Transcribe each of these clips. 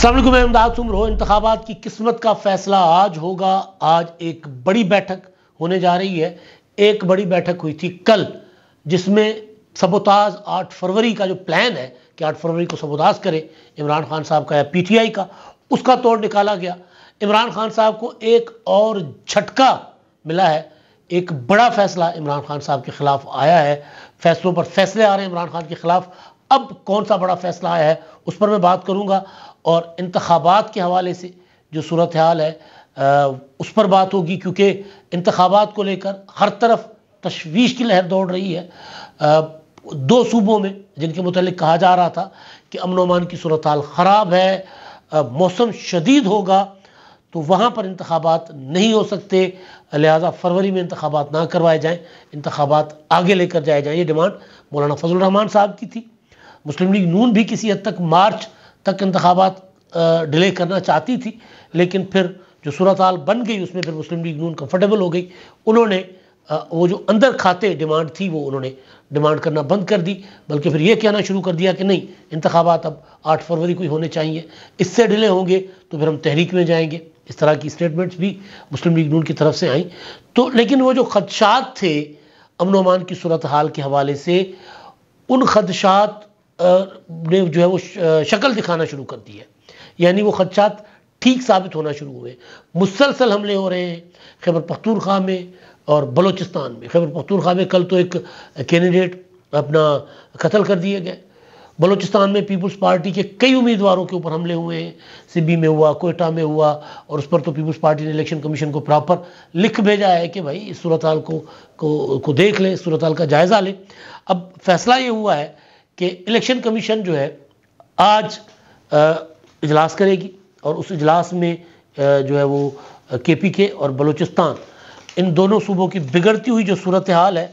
असलम अहमदाज सुम रहो इंतबात की किस्मत का फैसला आज होगा आज एक बड़ी बैठक होने जा रही है एक बड़ी बैठक हुई थी कल जिसमें सबोताज आठ फरवरी का जो प्लान है कि आठ फरवरी को सबोताज करें इमरान खान साहब का या पी टी आई का उसका तोड़ निकाला गया इमरान खान साहब को एक और झटका मिला है एक बड़ा फैसला इमरान खान साहब के खिलाफ आया है फैसलों पर फैसले आ रहे हैं इमरान खान के खिलाफ अब कौन सा बड़ा फैसला आया है उस पर मैं बात करूंगा और इंतबात के हवाले से जो सूरत हाल है आ, उस पर बात होगी क्योंकि इंतबात को लेकर हर तरफ तशवीश की लहर दौड़ रही है आ, दो सूबों में जिनके मतलब कहा जा रहा था कि अमन अमान की सूरत हाल ख़राब है मौसम शदीद होगा तो वहाँ पर इंतबात नहीं हो सकते लिहाजा फरवरी में इंतबात ना करवाए जाएँ इंतबात आगे लेकर जाए जाएँ ये डिमांड मौलाना फजल रहमान साहब की थी मुस्लिम लीग नून भी किसी हद तक मार्च तक इंतबात डिले करना चाहती थी लेकिन फिर जो सूरत हाल बन गई उसमें फिर मुस्लिम लीग नून कंफर्टेबल हो गई उन्होंने वो जो अंदर खाते डिमांड थी वो उन्होंने डिमांड करना बंद कर दी बल्कि फिर ये कहना शुरू कर दिया कि नहीं इंतबात अब आठ फरवरी को ही होने चाहिए इससे डिले होंगे तो फिर हम तहरीक में जाएंगे इस तरह की स्टेटमेंट्स भी मुस्लिम लीग नून की तरफ से आई तो लेकिन वो जो खदशात थे अमन अमान की सूरत हाल के हवाले से उन खदशात ने जो है वो शक्ल दिखाना शुरू कर दी है यानी वो खदशात ठीक साबित होना शुरू हुए मुसलसल हमले हो रहे हैं खैबर पख्तूरखा में और बलोचिस्तान में खैबर पख्तूरखा में कल तो एक कैंडिडेट अपना कत्ल कर दिए गए बलोचिस्तान में पीपल्स पार्टी के कई उम्मीदवारों के ऊपर हमले हुए हैं सिब्बी में हुआ कोयटा में हुआ और उस पर तो पीपल्स पार्टी ने इलेक्शन कमीशन को प्रॉपर लिख भेजा है कि भाई इस सूरत को, को को देख लें सूरत का जायज़ा लें अब फैसला ये हुआ है कि इलेक्शन कमीशन जो है आज इजलास करेगी और उस इजलास में जो है वो के पी के और बलूचिस्तान इन दोनों सूबों की बिगड़ती हुई जो सूरत हाल है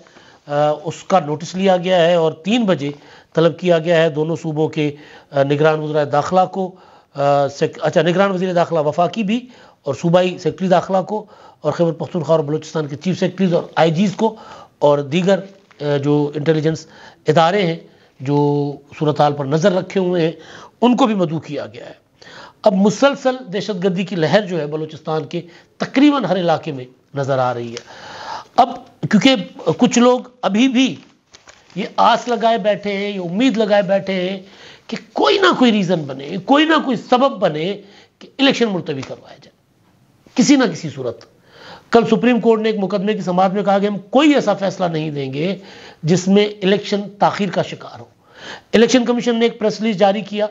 उसका नोटिस लिया गया है और तीन बजे तलब किया गया है दोनों सूबों के निगरान वजरा दाखिला को अच्छा निगरान वजी दाखिला वफाकी भी और सूबाई सेक्रटरी दाखिला को और खैबर पख्तनख्वा और बलूचिस्तान के चीफ सेक्रटरीज और आई जीज़ को और दीगर जो इंटेलिजेंस इदारे हैं जो सूरत पर नज़र रखे हुए हैं उनको भी मदू किया गया है अब मुसलसल दहशत गर्दी की लहर जो है बलूचिस्तान के तकरीबन हर इलाके में नज़र आ रही है अब क्योंकि कुछ लोग अभी भी ये आस लगाए बैठे हैं ये उम्मीद लगाए बैठे हैं कि कोई ना कोई रीज़न बने कोई ना कोई सबब बने कि इलेक्शन मुलतवी करवाया जाए किसी ना किसी सूरत कल सुप्रीम कोर्ट ने एक मुकदमे की समाज में कहा कि हम कोई ऐसा फैसला नहीं देंगे जिसमें इलेक्शन ताखिर का शिकार हो इलेक्शन कमीशन ने एक प्रेस रिलीज जारी किया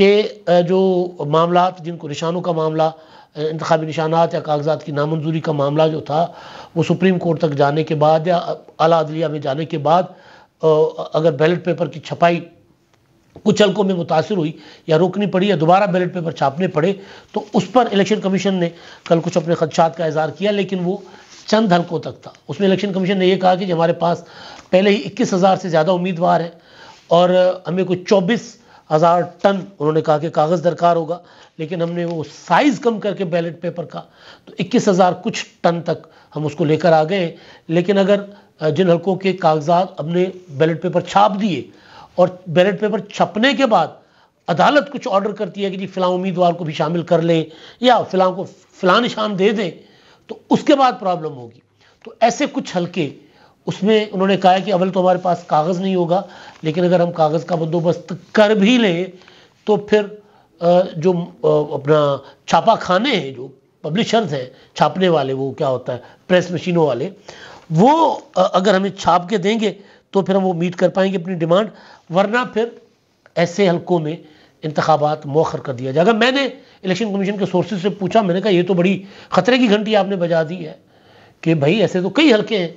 कि जो मामला जिनको निशानों का मामला इंतबी निशानात या कागजात की नामंजूरी का मामला जो था वो सुप्रीम कोर्ट तक जाने के बाद या अला अदलिया में जाने के बाद अगर बैलेट पेपर की छपाई कुछ हल्कों में मुतासर हुई या रोकनी पड़ी या दोबारा बैलेट पेपर छापने पड़े तो उस पर इलेक्शन कमीशन ने कल कुछ अपने खदशात का इजहार किया लेकिन वो चंद हल्कों तक था उसमें इलेक्शन कमीशन ने यह कहा कि हमारे पास पहले ही इक्कीस हज़ार से ज़्यादा उम्मीदवार हैं और हमें कोई चौबीस हज़ार टन उन्होंने कहा कि कागज़ दरकार होगा लेकिन हमने वो साइज़ कम करके बैलेट पेपर का तो इक्कीस हज़ार कुछ टन तक हम उसको लेकर आ गए लेकिन अगर जिन हल्कों के कागजात हमने बैलेट पेपर छाप दिए और बैलेट पेपर छपने के बाद अदालत कुछ ऑर्डर करती है कि जी फिलहाल उम्मीदवार को भी शामिल कर लें या फिलहाल को फिलहाल निशान दे दें तो उसके बाद प्रॉब्लम होगी तो ऐसे कुछ हल्के उसमें उन्होंने कहा है कि अवल तो हमारे पास कागज़ नहीं होगा लेकिन अगर हम कागज़ का बंदोबस्त कर भी लें तो फिर जो अपना छापा खाने हैं जो पब्लिशर्स हैं छापने वाले वो क्या होता है प्रेस मशीनों वाले वो अगर हमें छाप के देंगे तो फिर हम वो मीट कर पाएंगे अपनी डिमांड वरना फिर ऐसे हलकों में इंतबात मौखर कर दिया जाए अगर मैंने इलेक्शन कमीशन के सोर्सेज से पूछा मैंने कहा ये तो बड़ी ख़तरे की घंटी आपने बजा दी है कि भाई ऐसे तो कई हल्के हैं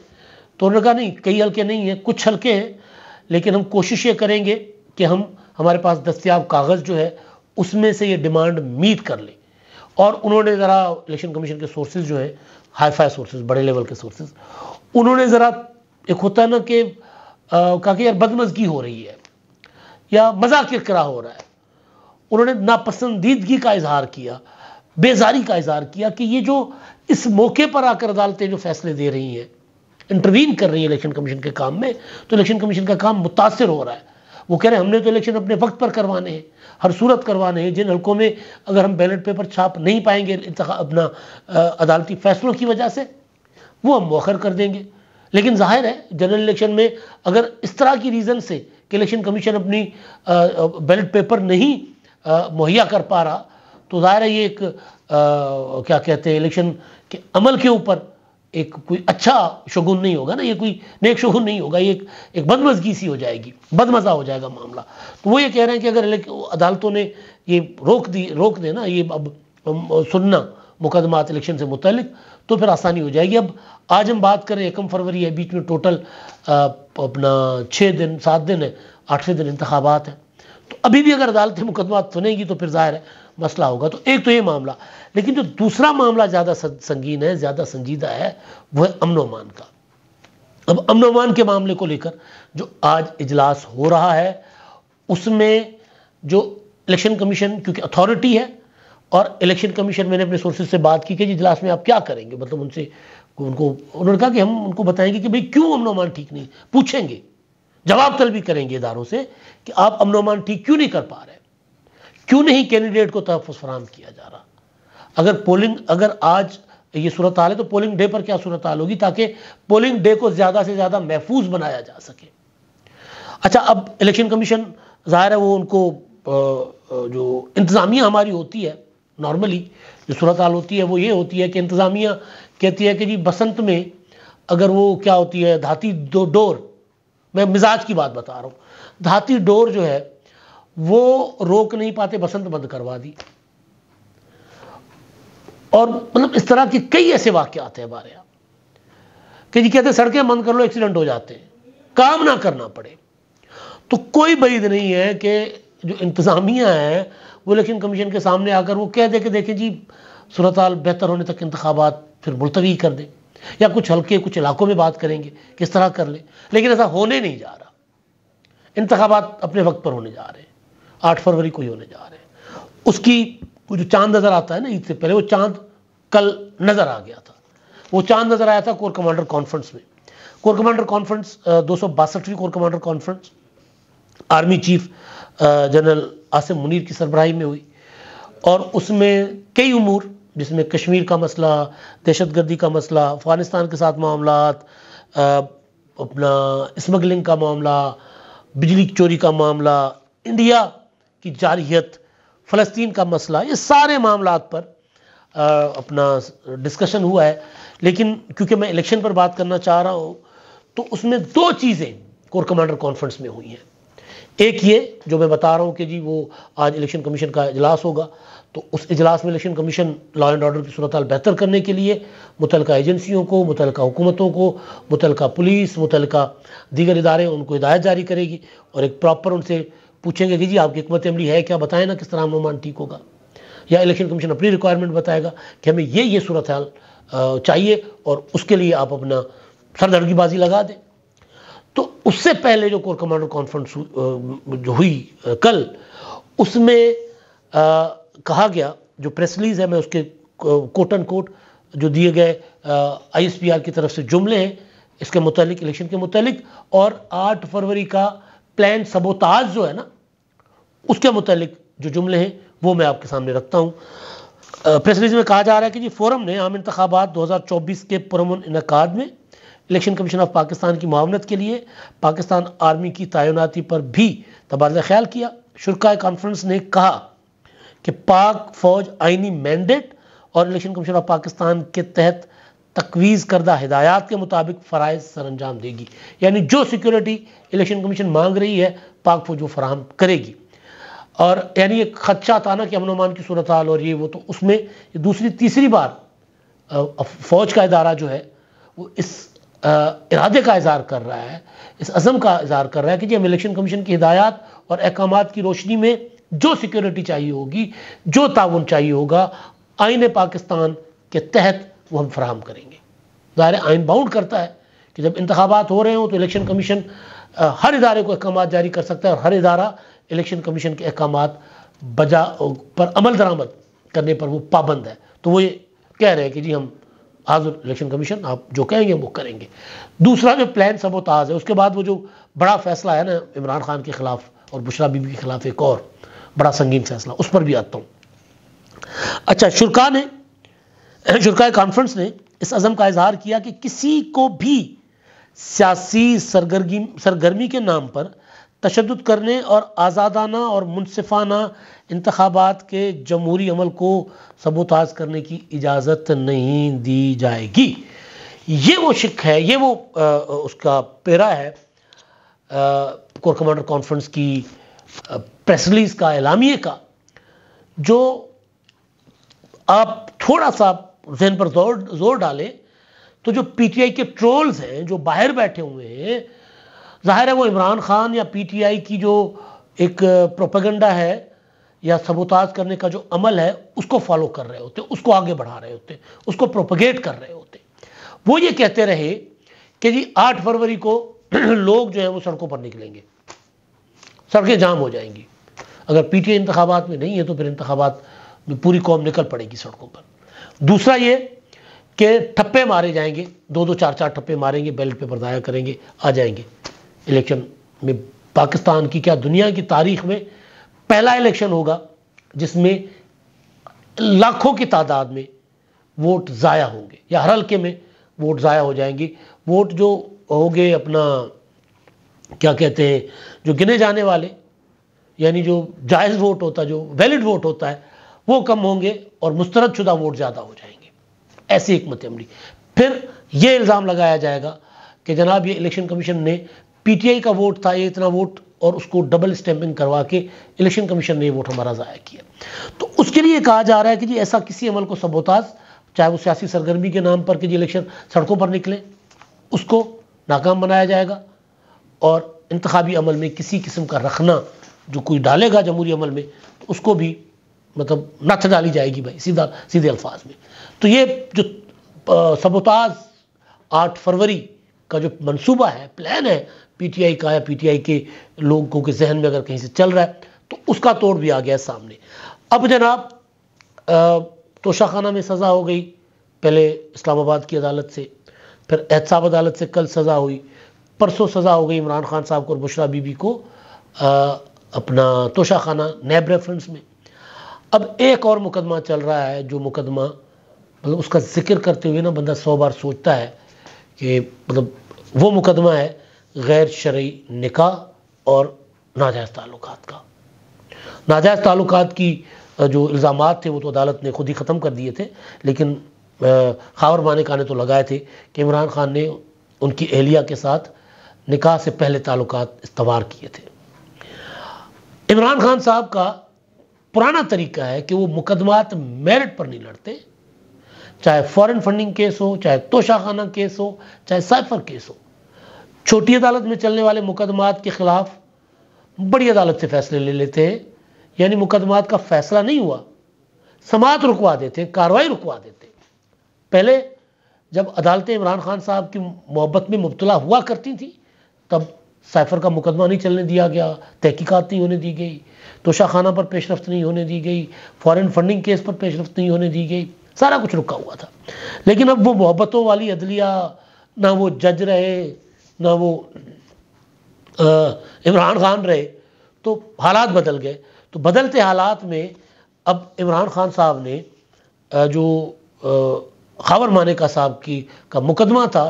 तो उन्होंने कहा नहीं कई हल्के नहीं हैं कुछ हल्के हैं लेकिन हम कोशिश ये करेंगे कि हम हमारे पास दस्तियाब कागज़ जो है उसमें से ये डिमांड मीट कर लें और उन्होंने ज़रा इलेक्शन कमीशन के सोर्सेज जो हैं हाई फाई सोर्सेज बड़े लेवल के सोर्सेज उन्होंने ज़रा एक होता ना कि कहा कि यार बदमजगी हो रही है या मजाक किरकरा हो रहा है उन्होंने नापसंदीदगी का इजहार किया बेजारी का इजहार किया कि ये जो इस मौके पर आकर अदालतें जो फैसले दे रही हैं इंटरवीन कर रही हैं इलेक्शन कमीशन के काम में तो इलेक्शन कमीशन का काम मुतासर हो रहा है वो कह रहे हैं हमने तो इलेक्शन अपने वक्त पर करवाने हैं हर सूरत करवाने हैं जिन हलकों में अगर हम बैलेट पेपर छाप नहीं पाएंगे अपना अदालती फैसलों की वजह से वो हम मौखर कर देंगे लेकिन जाहिर है जनरल इलेक्शन में अगर इस तरह की रीज़न से कि इलेक्शन कमीशन अपनी बैलेट पेपर नहीं मुहैया कर पा रहा तो ज़ाहिर है ये एक आ, क्या कहते हैं इलेक्शन के अमल के ऊपर एक कोई अच्छा शगुन नहीं होगा ना ये कोई नेक शगुन नहीं होगा ये एक एक बदमजगी सी हो जाएगी बदमज़ा हो जाएगा मामला तो वो ये कह रहे हैं कि अगर अदालतों ने ये रोक दी रोक देना ये अब सुनना मुकदमात इलेक्शन से मुतलिक तो फिर आसानी हो जाएगी अब आज हम बात करें एकम फरवरी है बीच में टोटल अपना छः दिन सात दिन है आठवें दिन इंतबात है तो अभी भी अगर अदालतें मुकदमा सुनेगी तो फिर जाहिर है मसला होगा तो एक तो ये मामला लेकिन जो दूसरा मामला ज़्यादा संगीन है ज़्यादा संजीदा है वह है अमन का अब अमन के मामले को लेकर जो आज इजलास हो रहा है उसमें जो इलेक्शन कमीशन क्योंकि अथॉरिटी है और इलेक्शन कमीशन मैंने अपने सोर्सेज से बात की कि जी इजलास में आप क्या करेंगे मतलब उनसे उनको उन्होंने कहा कि हम उनको बताएंगे कि भाई क्यों अमनोमान ठीक नहीं पूछेंगे जवाब तल भी करेंगे इदारों से कि आप अमनोमान ठीक क्यों नहीं कर पा रहे क्यों नहीं कैंडिडेट को तहफ़ फराम किया जा रहा अगर पोलिंग अगर आज ये सूरत हाल है तो पोलिंग डे पर क्या सूरत हाल होगी ताकि पोलिंग डे को ज़्यादा से ज़्यादा महफूज बनाया जा सके अच्छा अब इलेक्शन कमीशन ज़ाहिर है वो उनको जो इंतज़ामिया हमारी होती है नॉर्मली जो सूरत हाल होती है वो ये होती है कि इंतज़ामिया कहती है कि जी बसंत में अगर वो क्या होती है धाती दो डोर मैं मिजाज की बात बता रहा हूँ धाती डोर जो है वो रोक नहीं पाते बसंत बंद करवा दी और मतलब इस तरह के कई ऐसे वाक्य आते हैं हमारे यहाँ कि जी कहते सड़कें बंद कर लो एक्सीडेंट हो जाते हैं काम ना करना पड़े तो कोई बईद नहीं है कि जो इंतज़ामिया है वो इलेक्शन कमीशन के सामने आकर वो कह दे के देखें जी सूरत बेहतर होने तक इंतबात फिर मुलतवी कर दें या कुछ हल्के कुछ इलाकों में बात करेंगे किस तरह कर लें लेकिन ऐसा होने नहीं जा रहा इंतबात अपने वक्त पर होने जा रहे हैं आठ फरवरी को ही होने जा रहे हैं उसकी वो जो चांद नज़र आता है ना ईद से पहले वो चांद कल नज़र आ गया था वो चांद नज़र आया था कोर कमांडर कॉन्फ्रेंस में कोर कमांडर कॉन्फ्रेंस दो सौ corps commander conference army chief general Asim Munir की सरबराही में हुई और उसमें कई उमूर जिसमें कश्मीर का मसला दहशत गर्दी का मसला अफ़गानिस्तान के साथ मामला अपना स्मगलिंग का मामला बिजली चोरी का मामला इंडिया की जारहीत फ़लस्तीन का मसला ये सारे मामला पर आ, अपना डिस्कशन हुआ है लेकिन क्योंकि मैं इलेक्शन पर बात करना चाह रहा हूँ तो उसमें दो चीज़ें कोर कमांडर कॉन्फ्रेंस में हुई हैं एक ये जो मैं बता रहा हूँ कि जी वो आज इलेक्शन कमीशन का इजलास होगा तो उस इजलास में election commission law and order की सूरत बेहतर करने के लिए मुतल एजेंसियों को मुतल हुकूमतों को मुतल पुलिस मुतल दीगर इदारे उनको हिदायत जारी करेगी और एक प्रॉपर उनसे पूछेंगे कि जी आपकी हमत अमली है क्या बताएं ना किस तरह अनुमान ठीक होगा या इलेक्शन कमीशन अपनी रिक्वायरमेंट बताएगा कि हमें ये ये सूरत हाल चाहिए और उसके लिए आप अपना सरदर्गीबाजी लगा दें तो उससे पहले जो कोर कमांडर कॉन्फ्रेंस जो हुई कल उसमें कहा गया जो प्रेस रिलीज है मैं उसके कोट एंड कोट जो दिए गए आई की तरफ से जुमले हैं इसके मुतालिक इलेक्शन के मुतालिक और आठ फरवरी का प्लान सबोताज जो है ना उसके मुतालिक जो जुमले हैं वो मैं आपके सामने रखता हूँ प्रेस रिलीज में कहा जा रहा है कि जी फोरम ने आम इंतबात चौबीस के पुरमन इनका में इलेक्शन कमीशन ऑफ पाकिस्तान की मामलत के लिए पाकिस्तान आर्मी की तैनाती पर भी तबादला ख्याल किया शुरा कॉन्फ्रेंस ने कहा कि पाक फौज आइनी मैंडेट और इलेक्शन कमीशन ऑफ पाकिस्तान के तहत तकवीज़ करदा हिदायत के मुताबिक फ़रज़ सर अंजाम देगी यानी जो सिक्योरिटी इलेक्शन कमीशन मांग रही है पाक फौज वो फराहम करेगी और यानी ये खदशा था ना कि अमन अमान की सूरत हाल और ये वो तो उसमें दूसरी तीसरी बार फौज का इदारा जो है वो इस इरादे का इजहार कर रहा है इस अज़म का इजहार कर रहा है कि जी हम इलेक्शन कमीशन की हिदायत और अहकाम की रोशनी में जो सिक्योरिटी चाहिए होगी जो ताउन चाहिए होगा आइन पाकिस्तान के तहत वो हम फ्राहम करेंगे दायरे आइन बाउंड करता है कि जब इंतबात हो रहे हों तो इलेक्शन कमीशन हर इदारे को अहकाम जारी कर सकता है और हर इदारा इलेक्शन कमीशन के अहकाम बजा पर अमल दरामद करने पर वो पाबंद है तो वो ये कह रहे हैं कि जी हम आज इलेक्शन कमीशन आप जो कहेंगे वो करेंगे दूसरा जो प्लान सबोताज है उसके बाद वो जो बड़ा फैसला है ना इमरान खान के खिलाफ और बुशरा बीबी के खिलाफ एक और बड़ा संगीन फैसला उस पर भी आता हूँ अच्छा शुरा ने शुरा कॉन्फ्रेंस ने इस अज़म का इजहार किया कि किसी को भी सियासी सरगर्मी सरगर्मी के नाम पर तशद करने और आज़ादाना और मुनफाना इंतबात के जमहूरी अमल को सबोताज करने की इजाज़त नहीं दी जाएगी ये वो शिक है ये वो आ, उसका पेरा है कोर कमांडर कॉन्फ्रेंस की प्रेस रिलीज का एलामिए का जो आप थोड़ा सा जहन पर जोर जोर डालें तो जो पीटीआई के ट्रोल्स हैं जो बाहर बैठे हुए हैं जाहिर है वो इमरान खान या पीटीआई की जो एक प्रोपेगेंडा है या सबोताज करने का जो अमल है उसको फॉलो कर रहे होते उसको आगे बढ़ा रहे होते उसको प्रोपोगेट कर रहे होते वो ये कहते रहे कि जी आठ फरवरी को लोग जो है वो सड़कों पर निकलेंगे सड़कें जाम हो जाएंगी अगर पीटीए इंतबात में नहीं है तो फिर इंतबात में पूरी कौम निकल पड़ेगी सड़कों पर दूसरा ये कि ठप्पे मारे जाएंगे दो दो चार चार ठप्पे मारेंगे बैलेट पेपर दायर करेंगे आ जाएंगे इलेक्शन में पाकिस्तान की क्या दुनिया की तारीख में पहला इलेक्शन होगा जिसमें लाखों की तादाद में वोट ज़ाया होंगे या हर हल्के में वोट ज़ाया हो जाएंगी वोट जो होंगे अपना क्या कहते हैं जो गिने जाने वाले यानी जो जायज़ वोट होता है जो वैलिड वोट होता है वो कम होंगे और मुस्तरद शुदा वोट ज़्यादा हो जाएंगे ऐसी एक मतमरी फिर ये इल्ज़ाम लगाया जाएगा कि जनाब ये इलेक्शन कमीशन ने पीटीआई का वोट था ये इतना वोट और उसको डबल स्टैंपिंग करवा के इलेक्शन कमीशन ने वोट हमारा ज़ाया किया तो उसके लिए कहा जा रहा है कि जी ऐसा किसी अमल को सबोताज चाहे वो सियासी सरगर्मी के नाम पर कि जी इलेक्शन सड़कों पर निकले उसको नाकाम बनाया जाएगा और इंतबी अमल में किसी किस्म का रखना जो कोई डालेगा जमहूरी अमल में तो उसको भी मतलब नथ डाली जाएगी भाई सीधा सीधे अल्फाज में तो ये जो सबोताज आठ फरवरी का जो मनसूबा है प्लान है पीटीआई का या पीटीआई के लोगों के जहन में अगर कहीं से चल रहा है तो उसका तोड़ भी आ गया सामने अब जनाब तोशाखाना में सज़ा हो गई पहले इस्लामाबाद की अदालत से फिर एहतसाब अदालत से कल सज़ा हुई परसों सज़ा हो गई इमरान खान साहब को और बुशरा बीबी को आ, अपना तोशाखाना नैब रेफरेंस में अब एक और मुकदमा चल रहा है जो मुकदमा मतलब उसका जिक्र करते हुए ना बंदा सौ बार सोचता है कि मतलब वो मुकदमा है गैर शर्य निका और नाजायज़ ताल्लुक का नाजायज़ ताल्लुक की जो इल्ज़ाम थे वो तो अदालत ने खुद ही ख़त्म कर दिए थे लेकिन खावर मानिका ने तो लगाए थे कि इमरान खान ने उनकी एहलिया के साथ निका से पहले ताल्लुक इस्तवार किए थे इमरान खान साहब का पुराना तरीका है कि वो मुकदमात मेरिट पर नहीं लड़ते चाहे फॉरेन फंडिंग केस हो चाहे तोशाखाना केस हो चाहे साइफर केस हो छोटी अदालत में चलने वाले मुकदमात के ख़िलाफ़ बड़ी अदालत से फैसले ले लेते हैं यानी मुकदमात का फैसला नहीं हुआ समात रुकवा देते हैं कार्रवाई रुकवा देते हैं पहले जब अदालतें इमरान खान साहब की मोहब्बत में मुबतला हुआ करती थी तब साइफर का मुकदमा नहीं चलने दिया गया तहकीकत नहीं होने दी गई तोशाखाना पर पेशरफ्त नहीं होने दी गई फॉरेन फंडिंग केस पर पेशरफ्त नहीं होने दी गई सारा कुछ रुका हुआ था लेकिन अब वो मोहब्बतों वाली अदलिया ना वो जज रहे ना वो इमरान खान रहे तो हालात बदल गए तो बदलते हालात में अब इमरान खान साहब ने जो खबर माने का साहब की का मुकदमा था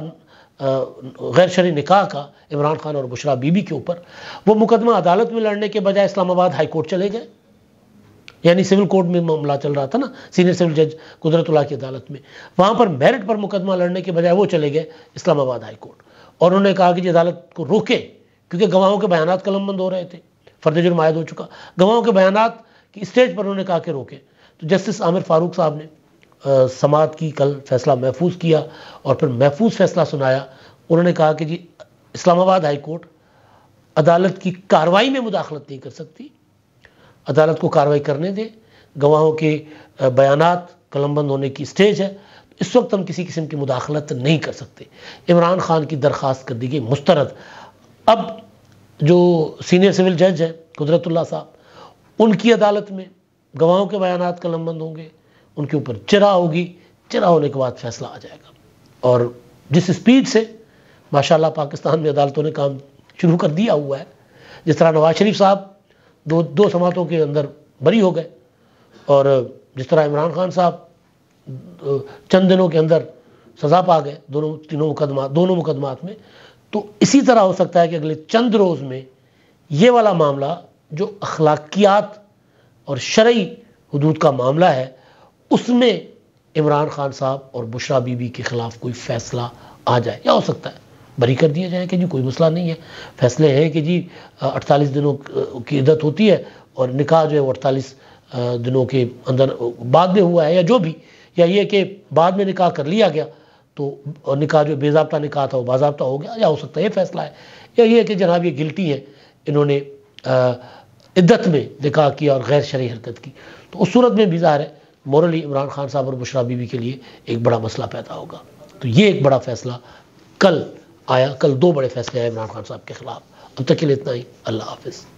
गैर शरी निकाह का इमरान खान और बुशरा बीबी के ऊपर वो मुकदमा अदालत में लड़ने के बजाय इस्लामाबाद हाई कोर्ट चले गए यानी सिविल कोर्ट में मामला चल रहा था ना सीनियर सिविल जज कुदरतुल्ला की अदालत में वहाँ पर मेरिट पर मुकदमा लड़ने के बजाय वो चले गए इस्लामाबाद हाई कोर्ट और उन्होंने कहा कि जी अदालत को रोके क्योंकि गवाहों के बयान कलमबंद हो रहे थे फर्द जुर्म आयद हो चुका गवाहों के बयान की स्टेज पर उन्होंने कहा कि रोके तो जस्टिस आमिर फारूक साहब ने समात की कल फैसला महफूज किया और फिर महफूज फैसला सुनाया उन्होंने कहा कि जी इस्लामाबाद हाई कोर्ट अदालत की कार्रवाई में मुदाखलत नहीं कर सकती अदालत को कार्रवाई करने दें गवाहों के बयान कलमबंद होने की स्टेज है इस वक्त हम किसी किस्म की मुदाखलत नहीं कर सकते इमरान खान की दरख्वास्त कर दी गई मुस्तरद अब जो सीनियर सिविल जज हैं कुदरतुल्ला साहब उनकी अदालत में गवाहों के बयान कलमबंद होंगे उनके ऊपर चिरा होगी चिरा होने के बाद फैसला आ जाएगा और जिस स्पीड से माशाल्लाह पाकिस्तान में अदालतों ने काम शुरू कर दिया हुआ है जिस तरह नवाज शरीफ साहब दो दो समातों के अंदर बरी हो गए और जिस तरह इमरान खान साहब चंद दिनों के अंदर सजा पा गए दोनों तीनों मुकदमा दोनों मुकदमात में तो इसी तरह हो सकता है कि अगले चंद रोज़ में ये वाला मामला जो अखलाकियात और शर्य हदूद का मामला है उसमें इमरान खान साहब और बुशरा बीबी के ख़िलाफ़ कोई फ़ैसला आ जाए या हो सकता है बरी कर दिया जाए कि जी कोई मसला नहीं है फैसले हैं कि जी अड़तालीस दिनों की इद्दत होती है और निकाह जो है वो अड़तालीस दिनों के अंदर बाद में हुआ है या जो भी या ये कि बाद में निकाह कर लिया गया तो निकाह जो बेजाबता निकाह था वो बाबा हो गया या हो सकता है ये फैसला है या ये कि जनाब ये गिल्टी है इन्होंने इद्दत में निकाह किया और गैर शरी हरकत की तो उस सूरत में भी ज़ाहिर है मोरली इमरान खान साहब और बुशरा बीबी के लिए एक बड़ा मसला पैदा होगा तो ये एक बड़ा फैसला कल आया कल दो बड़े फैसले आए इमरान खान साहब के खिलाफ अब तक के लिए इतना ही अल्लाह हाफिज़